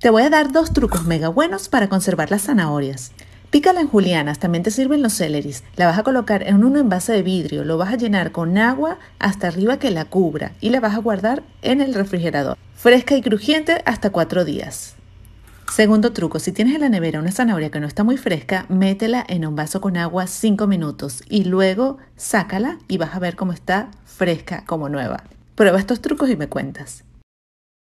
Te voy a dar dos trucos mega buenos para conservar las zanahorias. Pícala en julianas, también te sirven los celeris. La vas a colocar en un envase de vidrio, lo vas a llenar con agua hasta arriba que la cubra y la vas a guardar en el refrigerador. Fresca y crujiente hasta 4 días. Segundo truco, si tienes en la nevera una zanahoria que no está muy fresca, métela en un vaso con agua 5 minutos y luego sácala y vas a ver cómo está fresca como nueva. Prueba estos trucos y me cuentas.